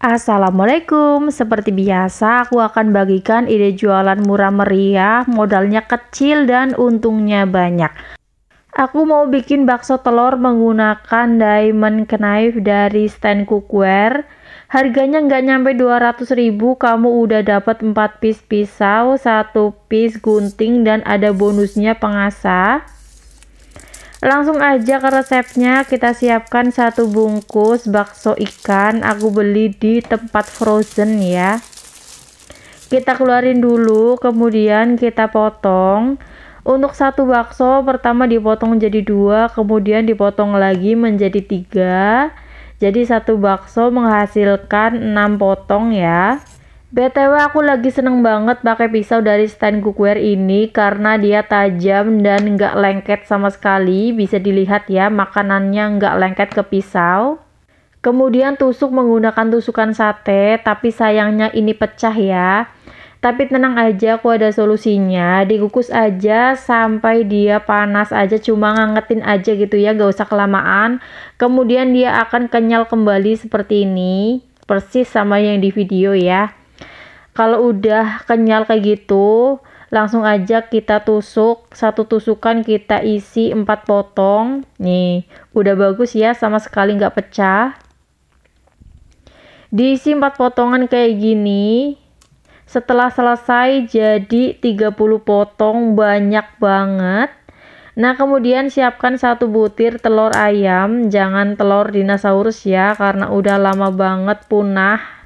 Assalamualaikum, seperti biasa aku akan bagikan ide jualan murah meriah, modalnya kecil dan untungnya banyak. Aku mau bikin bakso telur menggunakan diamond knife dari stand cookware. Harganya nggak nyampe 200 ribu, kamu udah dapat 4 piece pisau, 1 piece gunting, dan ada bonusnya pengasah. Langsung aja ke resepnya, kita siapkan satu bungkus bakso ikan, aku beli di tempat frozen ya. Kita keluarin dulu, kemudian kita potong. Untuk satu bakso pertama dipotong jadi dua, kemudian dipotong lagi menjadi tiga. Jadi satu bakso menghasilkan enam potong ya. BTW aku lagi seneng banget pakai pisau dari stand cookware ini karena dia tajam dan nggak lengket sama sekali. Bisa dilihat ya makanannya nggak lengket ke pisau. Kemudian tusuk menggunakan tusukan sate tapi sayangnya ini pecah ya. Tapi tenang aja aku ada solusinya. Dikukus aja sampai dia panas aja cuma ngangetin aja gitu ya gak usah kelamaan. Kemudian dia akan kenyal kembali seperti ini. Persis sama yang di video ya kalau udah kenyal kayak gitu langsung aja kita tusuk satu tusukan kita isi empat potong nih udah bagus ya sama sekali nggak pecah diisi empat potongan kayak gini setelah selesai jadi 30 potong banyak banget Nah, kemudian siapkan satu butir telur ayam, jangan telur dinosaurus ya, karena udah lama banget punah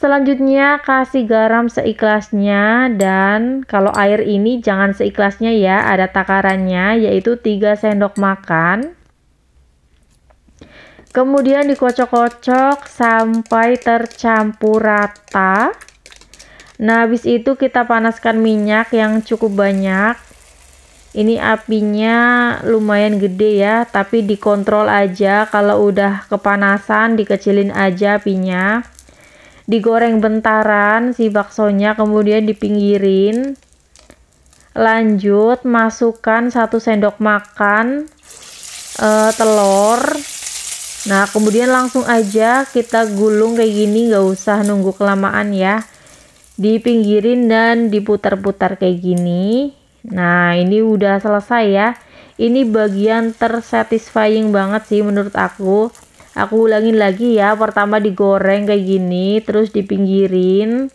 Selanjutnya kasih garam seikhlasnya dan kalau air ini jangan seikhlasnya ya, ada takarannya yaitu 3 sendok makan. Kemudian dikocok-kocok sampai tercampur rata. Nah, habis itu kita panaskan minyak yang cukup banyak. Ini apinya lumayan gede ya, tapi dikontrol aja kalau udah kepanasan dikecilin aja apinya digoreng bentaran si baksonya kemudian dipinggirin lanjut masukkan satu sendok makan e, telur nah kemudian langsung aja kita gulung kayak gini nggak usah nunggu kelamaan ya dipinggirin dan diputar-putar kayak gini nah ini udah selesai ya ini bagian tersatisfying banget sih menurut aku aku ulangin lagi ya pertama digoreng kayak gini terus dipinggirin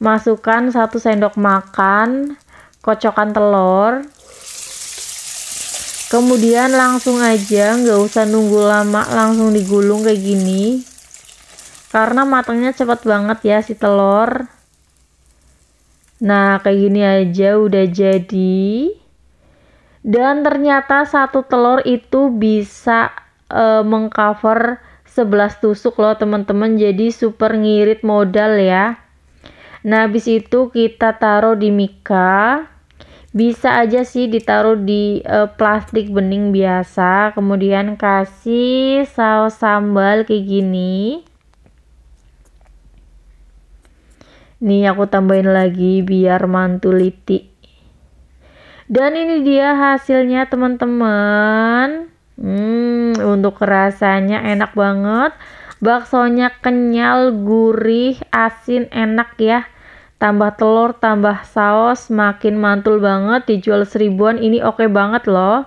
masukkan satu sendok makan kocokan telur kemudian langsung aja nggak usah nunggu lama langsung digulung kayak gini karena matangnya cepat banget ya si telur nah kayak gini aja udah jadi dan ternyata satu telur itu bisa uh, mengcover 11 tusuk loh teman-teman jadi super ngirit modal ya nah habis itu kita taruh di mika bisa aja sih ditaruh di uh, plastik bening biasa kemudian kasih saus sambal kayak gini Ini aku tambahin lagi biar mantul mantuliti dan ini dia hasilnya teman-teman hmm untuk rasanya enak banget. Baksonya kenyal, gurih, asin, enak ya. Tambah telur, tambah saus, makin mantul banget. Dijual seribuan, ini oke okay banget loh.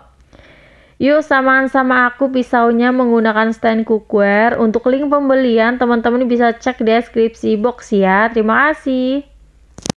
Yuk samaan sama aku pisaunya menggunakan stand cookware. Untuk link pembelian teman-teman bisa cek deskripsi box ya. Terima kasih.